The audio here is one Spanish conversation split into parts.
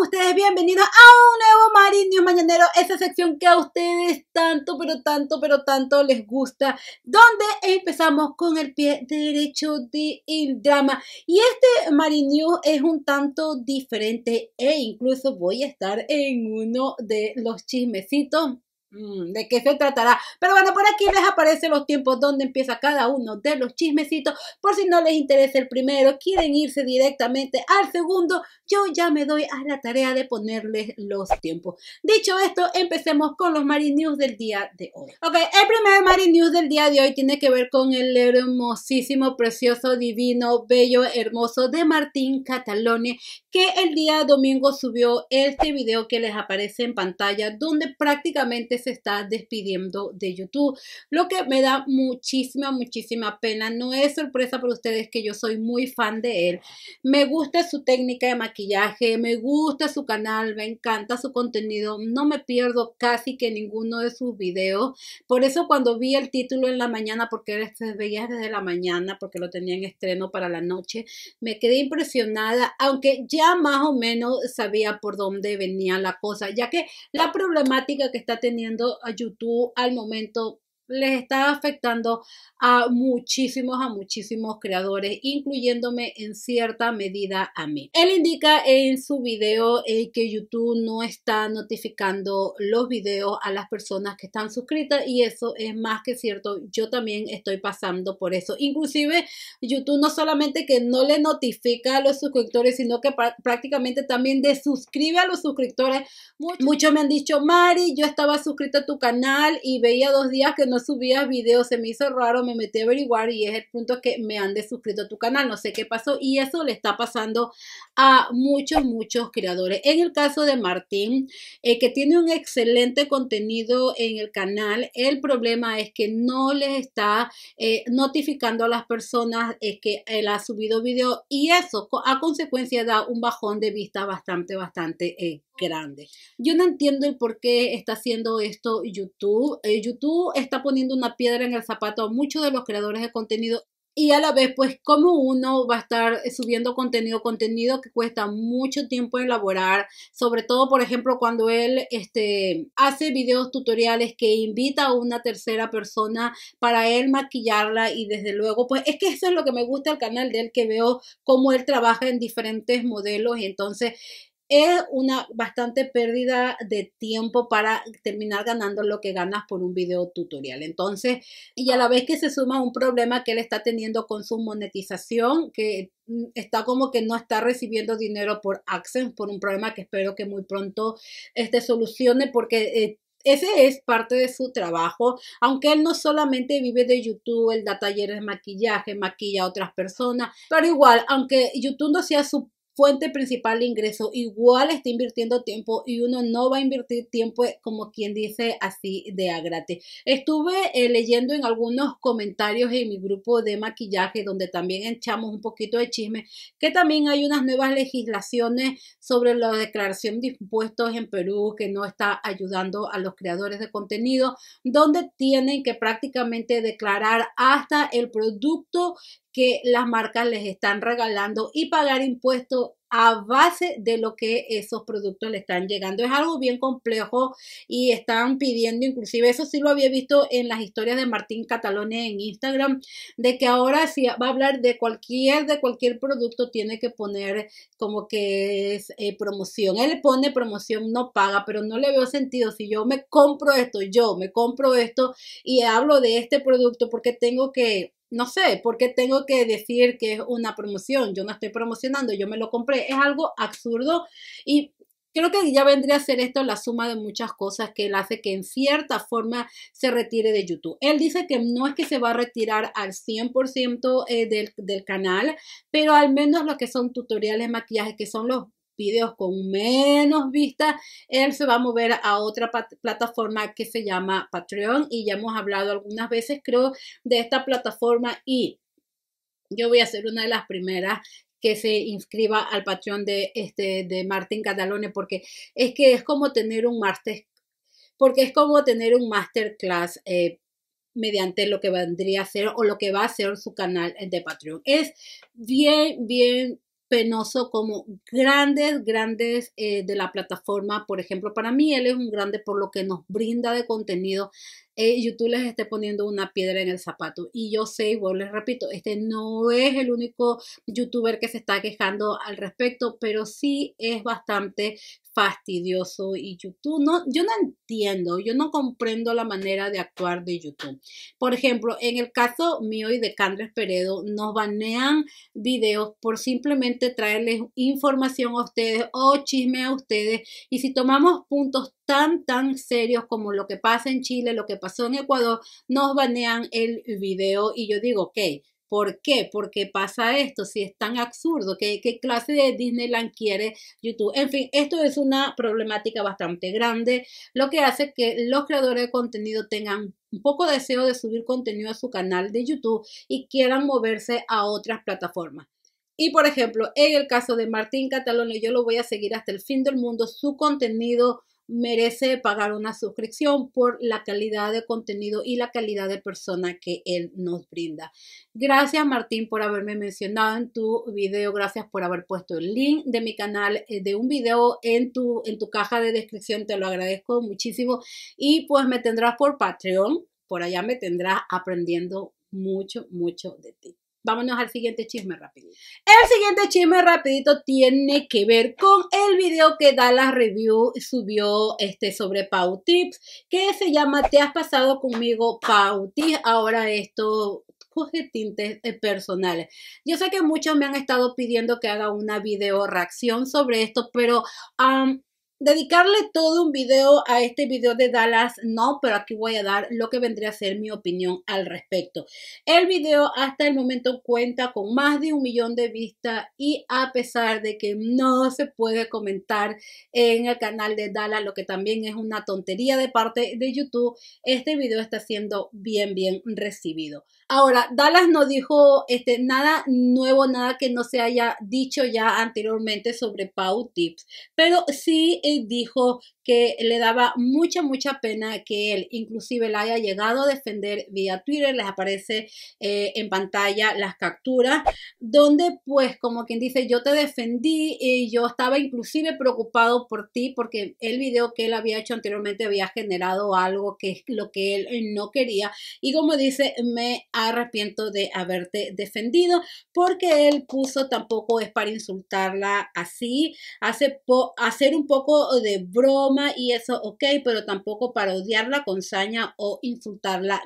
ustedes bienvenidos a un nuevo News Mañanero, esa sección que a ustedes tanto, pero tanto, pero tanto les gusta, donde empezamos con el pie derecho de de drama. Y este News es un tanto diferente e incluso voy a estar en uno de los chismecitos Mm, de qué se tratará. Pero bueno, por aquí les aparecen los tiempos donde empieza cada uno de los chismecitos. Por si no les interesa el primero, quieren irse directamente al segundo, yo ya me doy a la tarea de ponerles los tiempos. Dicho esto, empecemos con los Marine News del día de hoy. Ok, el primer Marine News del día de hoy tiene que ver con el hermosísimo, precioso, divino, bello, hermoso de Martín Catalone, que el día domingo subió este video que les aparece en pantalla, donde prácticamente se está despidiendo de YouTube, lo que me da muchísima, muchísima pena. No es sorpresa para ustedes que yo soy muy fan de él. Me gusta su técnica de maquillaje, me gusta su canal, me encanta su contenido, no me pierdo casi que ninguno de sus videos. Por eso cuando vi el título en la mañana, porque se veía desde la mañana, porque lo tenía en estreno para la noche, me quedé impresionada, aunque ya más o menos sabía por dónde venía la cosa, ya que la problemática que está teniendo a YouTube al momento les está afectando a muchísimos, a muchísimos creadores, incluyéndome en cierta medida a mí. Él indica en su video eh, que YouTube no está notificando los videos a las personas que están suscritas y eso es más que cierto. Yo también estoy pasando por eso. Inclusive YouTube no solamente que no le notifica a los suscriptores, sino que prácticamente también desuscribe a los suscriptores. Muchos me han dicho, Mari, yo estaba suscrita a tu canal y veía dos días que no no subía videos, se me hizo raro, me metí a averiguar y es el punto que me han desuscrito a tu canal, no sé qué pasó y eso le está pasando a muchos, muchos creadores. En el caso de Martín, eh, que tiene un excelente contenido en el canal, el problema es que no les está eh, notificando a las personas que él ha subido video y eso a consecuencia da un bajón de vista bastante, bastante eh, grande. Yo no entiendo el por qué está haciendo esto YouTube. Eh, YouTube está poniendo una piedra en el zapato a muchos de los creadores de contenido y a la vez, pues, como uno va a estar subiendo contenido, contenido que cuesta mucho tiempo elaborar, sobre todo, por ejemplo, cuando él este, hace videos tutoriales que invita a una tercera persona para él maquillarla y desde luego, pues, es que eso es lo que me gusta el canal de él, que veo cómo él trabaja en diferentes modelos y entonces es una bastante pérdida de tiempo para terminar ganando lo que ganas por un video tutorial. Entonces, y a la vez que se suma un problema que él está teniendo con su monetización, que mm, está como que no está recibiendo dinero por Accent, por un problema que espero que muy pronto este, solucione, porque eh, ese es parte de su trabajo, aunque él no solamente vive de YouTube, él da talleres de maquillaje, maquilla a otras personas, pero igual, aunque YouTube no sea su fuente principal de ingreso, igual está invirtiendo tiempo y uno no va a invertir tiempo como quien dice así de a Estuve eh, leyendo en algunos comentarios en mi grupo de maquillaje donde también echamos un poquito de chisme que también hay unas nuevas legislaciones sobre la declaración de impuestos en Perú que no está ayudando a los creadores de contenido donde tienen que prácticamente declarar hasta el producto que las marcas les están regalando y pagar impuestos a base de lo que esos productos le están llegando. Es algo bien complejo y están pidiendo, inclusive eso sí lo había visto en las historias de Martín Catalone en Instagram, de que ahora si va a hablar de cualquier, de cualquier producto tiene que poner como que es eh, promoción. Él pone promoción, no paga, pero no le veo sentido. Si yo me compro esto, yo me compro esto y hablo de este producto porque tengo que no sé, ¿por qué tengo que decir que es una promoción? Yo no estoy promocionando, yo me lo compré. Es algo absurdo y creo que ya vendría a ser esto la suma de muchas cosas que él hace que en cierta forma se retire de YouTube. Él dice que no es que se va a retirar al 100% eh, del, canal, pero al menos lo que son tutoriales de maquillaje, que son los videos con menos vistas, él se va a mover a otra plataforma que se llama Patreon y ya hemos hablado algunas veces, creo, de esta plataforma y yo voy a ser una de las primeras que se inscriba al Patreon de, este, de Martín Catalone porque es que es como tener un máster, porque es como tener un masterclass. Eh, mediante lo que vendría a ser o lo que va a ser su canal de Patreon. Es bien, bien penoso como grandes, grandes eh, de la plataforma. Por ejemplo, para mí él es un grande por lo que nos brinda de contenido. Eh, YouTube les esté poniendo una piedra en el zapato. Y yo sé, igual les repito, este no es el único youtuber que se está quejando al respecto, pero sí es bastante fastidioso y YouTube no, yo no entiendo, yo no comprendo la manera de actuar de YouTube. Por ejemplo, en el caso mío y de Candres Peredo, nos banean videos por simplemente traerles información a ustedes o chisme a ustedes. Y si tomamos puntos tan, tan serios como lo que pasa en Chile, lo que pasó en Ecuador, nos banean el video y yo digo, ok ¿Por qué? Porque pasa esto, si es tan absurdo, ¿qué, clase de Disneyland quiere YouTube? En fin, esto es una problemática bastante grande, lo que hace que los creadores de contenido tengan un poco deseo de subir contenido a su canal de YouTube y quieran moverse a otras plataformas. Y por ejemplo, en el caso de Martín Catalón, yo lo voy a seguir hasta el fin del mundo, su contenido merece pagar una suscripción por la calidad de contenido y la calidad de persona que él nos brinda. Gracias Martín por haberme mencionado en tu video, gracias por haber puesto el link de mi canal eh, de un video en tu, en tu caja de descripción, te lo agradezco muchísimo y pues me tendrás por Patreon, por allá me tendrás aprendiendo mucho, mucho de ti vámonos al siguiente chisme rapidito. El siguiente chisme rapidito tiene que ver con el video que Dallas Review subió este, sobre Pau Tips, que se llama Te has pasado conmigo, Pau Ahora esto coge tintes eh, personales. Yo sé que muchos me han estado pidiendo que haga una video reacción sobre esto, pero dedicarle todo un video a este video de Dallas, no, pero aquí voy a dar lo que vendría a ser mi opinión al respecto. El video hasta el momento cuenta con más de un millón de vistas y a pesar de que no se puede comentar en el canal de Dallas, lo que también es una tontería de parte de YouTube, este video está siendo bien, bien recibido. Ahora, Dallas no dijo este, nada nuevo, nada que no se haya dicho ya anteriormente sobre Pau Tips, pero sí dijo que le daba mucha, mucha pena que él inclusive la haya llegado a defender vía Twitter. Les aparece eh, en pantalla las capturas donde pues como quien dice yo te defendí y yo estaba inclusive preocupado por ti porque el video que él había hecho anteriormente había generado algo que es lo que él no quería. Y como dice, me arrepiento de haberte defendido porque él puso tampoco es para insultarla así, hace hacer un poco de broma y eso, ok, pero tampoco para odiarla con saña o insultarla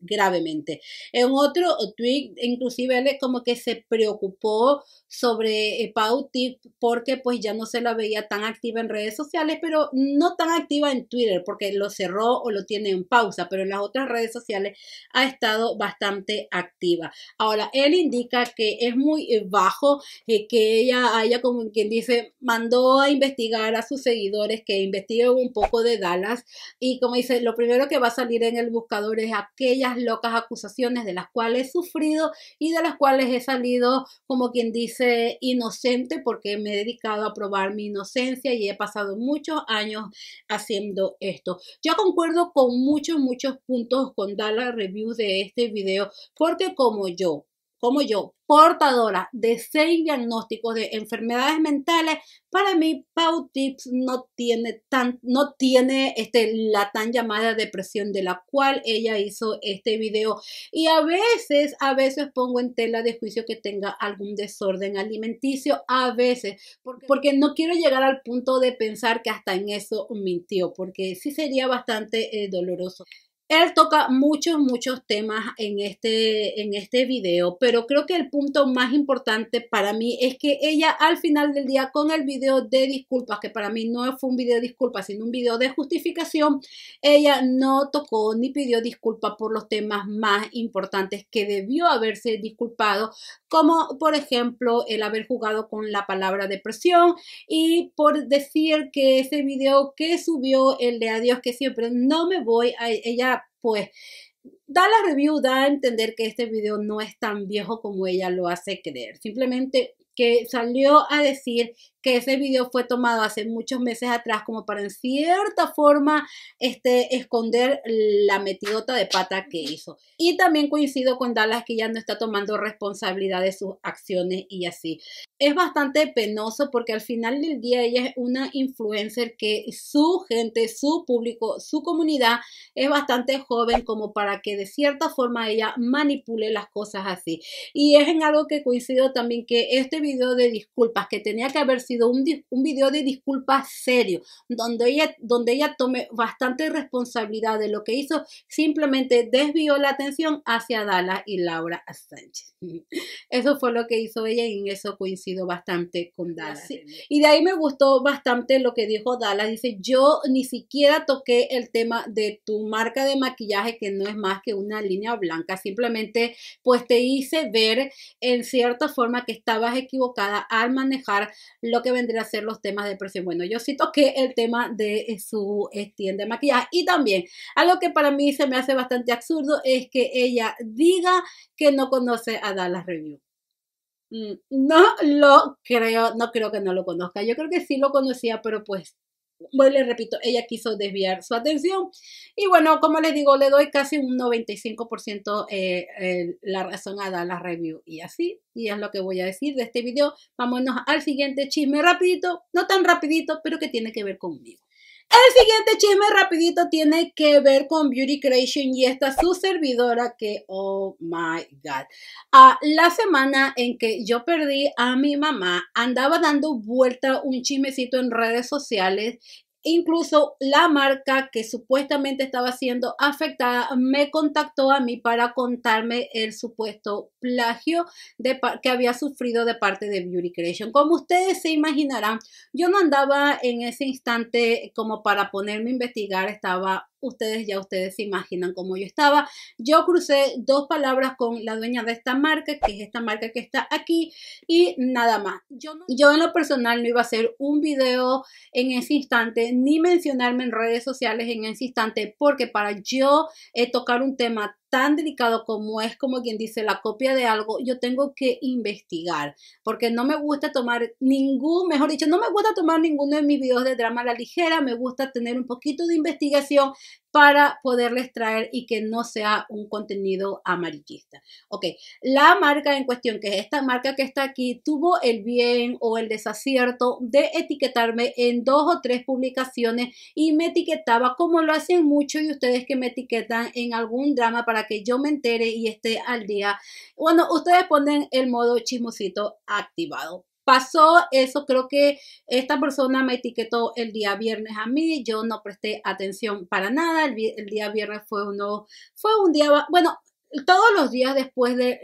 gravemente. En otro tweet, inclusive él como que se preocupó sobre eh, Pau Pauti porque pues ya no se la veía tan activa en redes sociales, pero no tan activa en Twitter porque lo cerró o lo tiene en pausa, pero en las otras redes sociales ha estado bastante activa. Ahora, él indica que es muy eh, bajo eh, que ella haya, como quien dice, mandó a investigar sus seguidores que investiguen un poco de Dallas y como dice, lo primero que va a salir en el buscador es aquellas locas acusaciones de las cuales he sufrido y de las cuales he salido como quien dice inocente porque me he dedicado a probar mi inocencia y he pasado muchos años haciendo esto. Yo concuerdo con muchos, muchos puntos con Dallas Review de este video porque como yo como yo, portadora de seis diagnósticos de enfermedades mentales, para mí Pau Tips no tiene, tan, no tiene este, la tan llamada depresión de la cual ella hizo este video. Y a veces, a veces pongo en tela de juicio que tenga algún desorden alimenticio, a veces, porque, no quiero llegar al punto de pensar que hasta en eso mintió, porque sí sería bastante eh, doloroso. Él toca muchos, muchos temas en este, en este video, pero creo que el punto más importante para mí es que ella al final del día con el video de disculpas, que para mí no fue un video de disculpas, sino un video de justificación, ella no tocó ni pidió disculpas por los temas más importantes que debió haberse disculpado, como por ejemplo el haber jugado con la palabra depresión y por decir que ese video que subió, el de adiós que siempre no me voy, a ella pues da la review, da a entender que este video no es tan viejo como ella lo hace creer. Simplemente que salió a decir que ese video fue tomado hace muchos meses atrás como para en cierta forma este, esconder la metidota de pata que hizo. Y también coincido con Dallas que ya no está tomando responsabilidad de sus acciones y así. Es bastante penoso porque al final del día ella es una influencer que su gente, su público, su comunidad es bastante joven como para que de cierta forma ella manipule las cosas así. Y es en algo que coincido también que este video de disculpas que tenía que haber sido un, un video de disculpas serio, donde ella, donde ella tome bastante responsabilidad de lo que hizo, simplemente desvió la atención hacia Dallas y Laura Sánchez. Eso fue lo que hizo ella y en eso coincido bastante con Dallas. Y de ahí me gustó bastante lo que dijo Dallas. Dice, yo ni siquiera toqué el tema de tu marca de maquillaje, que no es más que una línea blanca. Simplemente, pues te hice ver en cierta forma que estabas equivocada al manejar lo que vendría a ser los temas de precio. Bueno, yo sí toqué el tema de eh, su tienda de maquillaje y también algo que para mí se me hace bastante absurdo es que ella diga que no conoce a Dallas Review. Mm, no lo creo, no creo que no lo conozca. Yo creo que sí lo conocía, pero pues bueno, les repito, ella quiso desviar su atención. Y bueno, como les digo, le doy casi un 95% eh, la razón a dar la review. Y así, y es lo que voy a decir de este video. Vámonos al siguiente chisme rapidito, no tan rapidito, pero que tiene que ver conmigo. El siguiente chisme rapidito tiene que ver con Beauty Creation y esta su servidora que, oh my god, A ah, la semana en que yo perdí a mi mamá andaba dando vuelta un chismecito en redes sociales Incluso la marca que supuestamente estaba siendo afectada me contactó a mí para contarme el supuesto plagio que había sufrido de parte de Beauty Creation. Como ustedes se imaginarán, yo no andaba en ese instante como para ponerme a investigar, estaba ustedes ya ustedes se imaginan cómo yo estaba. Yo crucé dos palabras con la dueña de esta marca, que es esta marca que está aquí, y nada más. Yo, en lo personal no iba a hacer un video en ese instante, ni mencionarme en redes sociales en ese instante, porque para yo eh, tocar un tema tan delicado como es, como quien dice, la copia de algo, yo tengo que investigar, porque no me gusta tomar ningún, mejor dicho, no me gusta tomar ninguno de mis videos de drama a la ligera, me gusta tener un poquito de investigación para poderles traer y que no sea un contenido amarillista. Ok, la marca en cuestión, que es esta marca que está aquí, tuvo el bien o el desacierto de etiquetarme en dos o tres publicaciones y me etiquetaba como lo hacen mucho y ustedes que me etiquetan en algún drama para que yo me entere y esté al día. Bueno, ustedes ponen el modo chismosito activado pasó eso, creo que esta persona me etiquetó el día viernes a mí, yo no presté atención para nada, el, día viernes fue uno, fue un día, bueno, todos los días después de,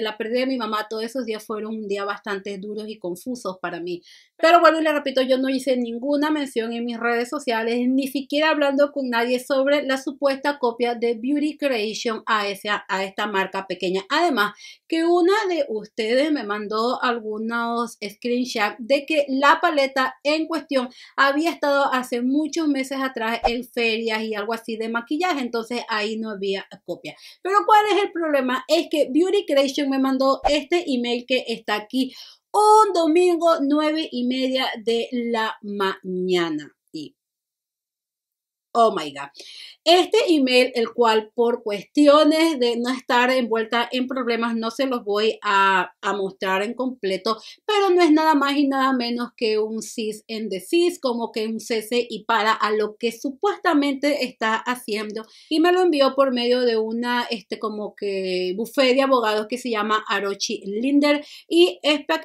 la pérdida de mi mamá, todos esos días fueron un día bastante duros y confusos para mí. Pero bueno, y le repito, yo no hice ninguna mención en mis redes sociales, ni siquiera hablando con nadie sobre la supuesta copia de Beauty Creation a, a esta marca pequeña. Además, que una de ustedes me mandó algunos screenshots de que la paleta en cuestión había estado hace muchos meses atrás en ferias y algo así de maquillaje, entonces ahí no había copia. Pero ¿Cuál es el problema? Es que Beauty Creation me mandó este email que está aquí un domingo nueve y media de la mañana oh my god. Este email, el cual por cuestiones de no estar envuelta en problemas, no se los voy a, mostrar en completo, pero no es nada más y nada menos que un cis en the cis, como que un cese y para a lo que supuestamente está haciendo. Y me lo envió por medio de una, este, como que buffet de abogados que se llama Arochi Linder y,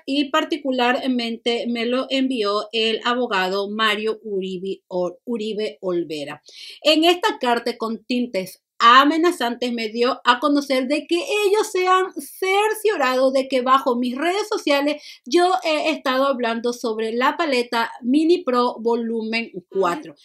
y particularmente me lo envió el abogado Mario Uribe, Uribe Olvera. En esta carta con tintes amenazantes me dio a conocer de que ellos se han cerciorado de que bajo mis redes sociales yo he estado hablando sobre la paleta Mini Pro volumen 4.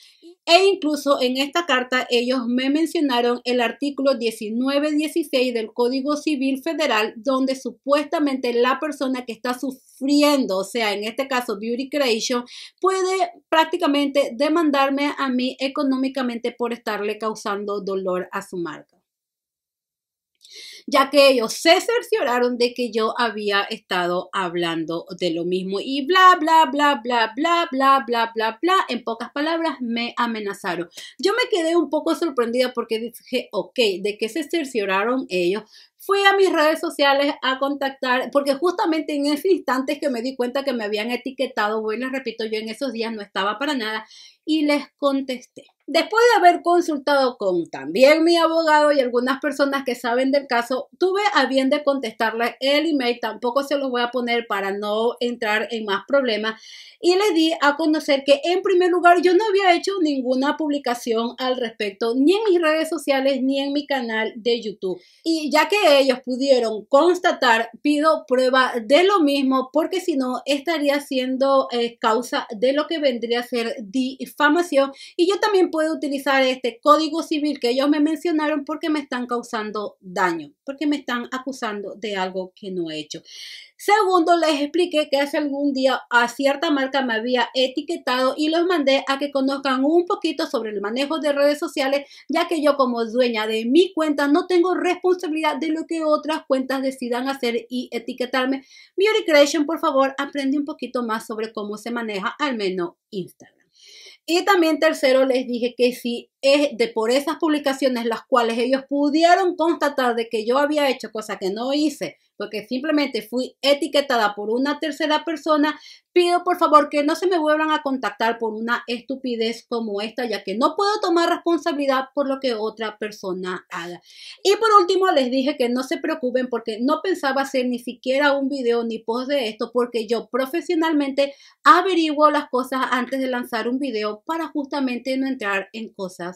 E incluso en esta carta ellos me mencionaron el artículo 1916 del Código Civil Federal donde supuestamente la persona que está sufriendo, o sea, en este caso Beauty Creation, puede prácticamente demandarme a mí económicamente por estarle causando dolor a su marca ya que ellos se cercioraron de que yo había estado hablando de lo mismo y bla, bla, bla, bla, bla, bla, bla, bla, bla, en pocas palabras me amenazaron. Yo me quedé un poco sorprendida porque dije, ok, ¿de qué se cercioraron ellos? Fui a mis redes sociales a contactar, porque justamente en ese instante es que me di cuenta que me habían etiquetado, bueno, les repito, yo en esos días no estaba para nada y les contesté. Después de haber consultado con también mi abogado y algunas personas que saben del caso, tuve a bien de contestarle el email, tampoco se lo voy a poner para no entrar en más problemas, y le di a conocer que en primer lugar yo no había hecho ninguna publicación al respecto, ni en mis redes sociales, ni en mi canal de YouTube. Y ya que ellos pudieron constatar, pido prueba de lo mismo, porque si no, estaría siendo eh, causa de lo que vendría a ser difamación. Y yo también puede utilizar este código civil que ellos me mencionaron porque me están causando daño, porque me están acusando de algo que no he hecho. Segundo, les expliqué que hace algún día a cierta marca me había etiquetado y los mandé a que conozcan un poquito sobre el manejo de redes sociales, ya que yo como dueña de mi cuenta no tengo responsabilidad de lo que otras cuentas decidan hacer y etiquetarme. Beauty Creation, por favor, aprende un poquito más sobre cómo se maneja al menos Instagram. Y también tercero les dije que si es de por esas publicaciones las cuales ellos pudieron constatar de que yo había hecho cosas que no hice, porque simplemente fui etiquetada por una tercera persona, pido por favor que no se me vuelvan a contactar por una estupidez como esta, ya que no puedo tomar responsabilidad por lo que otra persona haga. Y por último, les dije que no se preocupen porque no pensaba hacer ni siquiera un video ni post de esto, porque yo profesionalmente averiguo las cosas antes de lanzar un video para justamente no entrar en cosas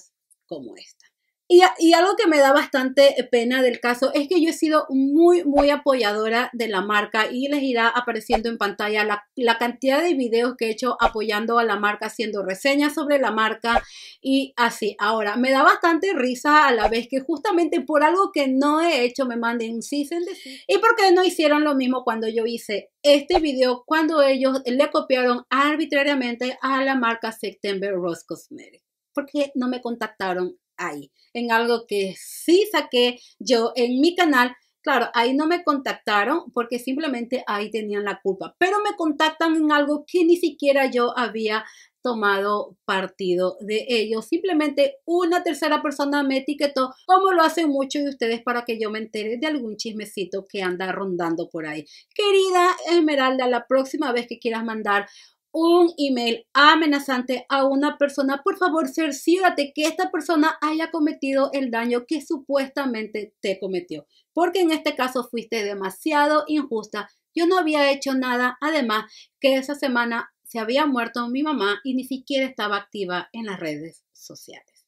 como esta. Y, algo que me da bastante eh, pena del caso es que yo he sido muy, muy apoyadora de la marca y les irá apareciendo en pantalla la, cantidad de videos que he hecho apoyando a la marca, haciendo reseñas sobre la marca y así. Ahora, me da bastante risa a la vez que justamente por algo que no he hecho me manden un season y porque no hicieron lo mismo cuando yo hice este video, cuando ellos le copiaron arbitrariamente a la marca September Rose Cosmetics porque no me contactaron ahí. En algo que sí saqué yo en mi canal. Claro, ahí no me contactaron porque simplemente ahí tenían la culpa, pero me contactan en algo que ni siquiera yo había tomado partido de ellos, Simplemente una tercera persona me etiquetó, como lo hacen muchos de ustedes, para que yo me entere de algún chismecito que anda rondando por ahí. Querida Esmeralda, la próxima vez que quieras mandar un email amenazante a una persona, por favor cercídate que esta persona haya cometido el daño que supuestamente te cometió, porque en este caso fuiste demasiado injusta. Yo no había hecho nada, además que esa semana se había muerto mi mamá y ni siquiera estaba activa en las redes sociales.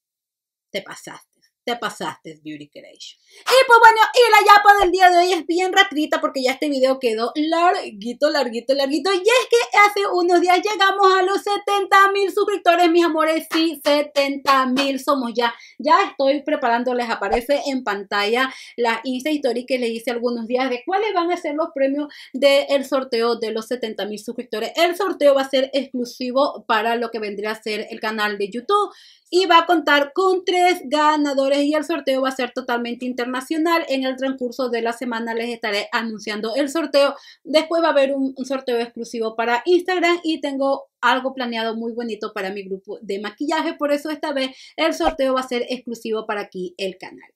Te pasaste pasaste, Beauty Creation. Y pues bueno, y la yapa del día de hoy es bien rapidita porque ya este video quedó larguito, larguito, larguito. Y es que hace unos días llegamos a los 70 mil suscriptores, mis amores. Sí, 70 mil somos ya. Ya estoy preparando, les aparece en pantalla la Insta Story que le hice algunos días de cuáles van a ser los premios del sorteo de los 70 mil suscriptores. El sorteo va a ser exclusivo para lo que vendría a ser el canal de YouTube y va a contar con tres ganadores y el sorteo va a ser totalmente internacional. En el transcurso de la semana les estaré anunciando el sorteo. Después va a haber un, un sorteo exclusivo para Instagram y tengo algo planeado muy bonito para mi grupo de maquillaje. Por eso esta vez el sorteo va a ser exclusivo para aquí el canal.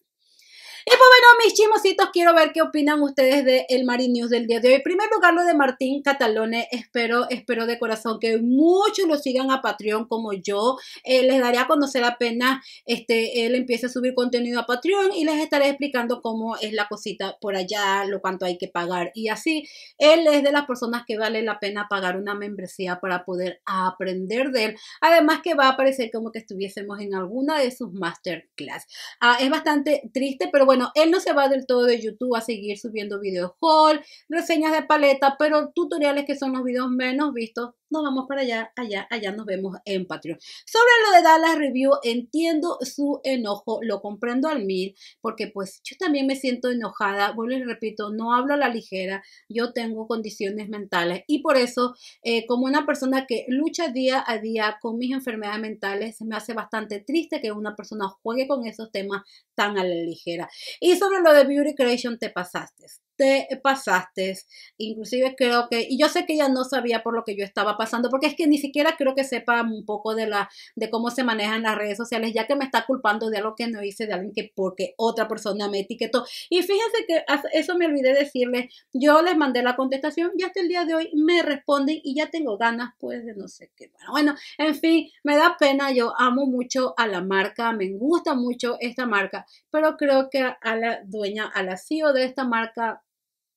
Y pues bueno, mis chismositos, quiero ver qué opinan ustedes de el Mari News del día de hoy. En primer lugar, lo de Martín Catalone. Espero, espero de corazón que muchos lo sigan a Patreon como yo. Eh, les daré a conocer pena, este, él empiece a subir contenido a Patreon y les estaré explicando cómo es la cosita por allá, lo cuánto hay que pagar y así. Él es de las personas que vale la pena pagar una membresía para poder aprender de él. Además que va a parecer como que estuviésemos en alguna de sus masterclass. Ah, es bastante triste, pero bueno bueno, él no se va del todo de YouTube a seguir subiendo video haul, reseñas de paleta, pero tutoriales que son los videos menos vistos, nos vamos para allá, allá, allá nos vemos en Patreon. Sobre lo de Dallas Review, entiendo su enojo, lo comprendo al mil, porque pues yo también me siento enojada, vuelvo y repito, no hablo a la ligera, yo tengo condiciones mentales y por eso, eh, como una persona que lucha día a día con mis enfermedades mentales, se me hace bastante triste que una persona juegue con esos temas tan a la ligera. Y sobre lo de Beauty Creation te pasaste te pasaste, inclusive creo que, y yo sé que ella no sabía por lo que yo estaba pasando, porque es que ni siquiera creo que sepa un poco de la, de cómo se manejan las redes sociales, ya que me está culpando de algo que no hice, de alguien que porque otra persona me etiquetó. Y fíjense que eso me olvidé decirles, yo les mandé la contestación y hasta el día de hoy me responden y ya tengo ganas pues de no sé qué. Bueno, bueno en fin, me da pena, yo amo mucho a la marca, me gusta mucho esta marca, pero creo que a la dueña, a la CEO de esta marca,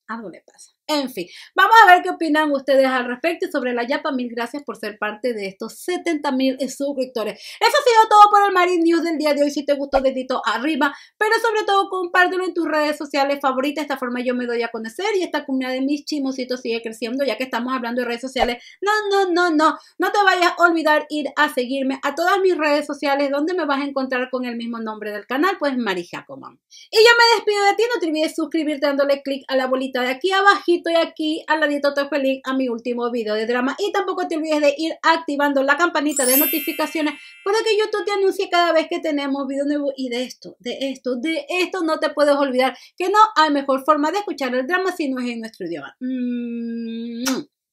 algo le pasa. En fin, vamos a ver qué opinan ustedes al respecto y sobre la Yapa. Mil gracias por ser parte de estos 70 mil suscriptores. Eso ha sido todo por el Marine News del día de hoy. Si te gustó, dedito arriba, pero sobre todo compártelo en tus redes sociales favoritas. De esta forma yo me doy a conocer y esta comunidad de mis chimositos sigue creciendo, ya que estamos hablando de redes sociales. No, no, no, no. No te vayas a olvidar ir a seguirme a todas mis redes sociales donde me vas a encontrar con el mismo nombre del canal, pues Mari Coman. Y yo me despido de ti. No te olvides suscribirte dándole click a la bolita de aquí abajo. Estoy aquí al ladito todo feliz a mi último video de drama. Y tampoco te olvides de ir activando la campanita de notificaciones para que YouTube te anuncie cada vez que tenemos video nuevo. Y de esto, de esto, de esto no te puedes olvidar que no hay mejor forma de escuchar el drama si no es en nuestro idioma. Mm,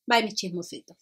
bye mis chismositos.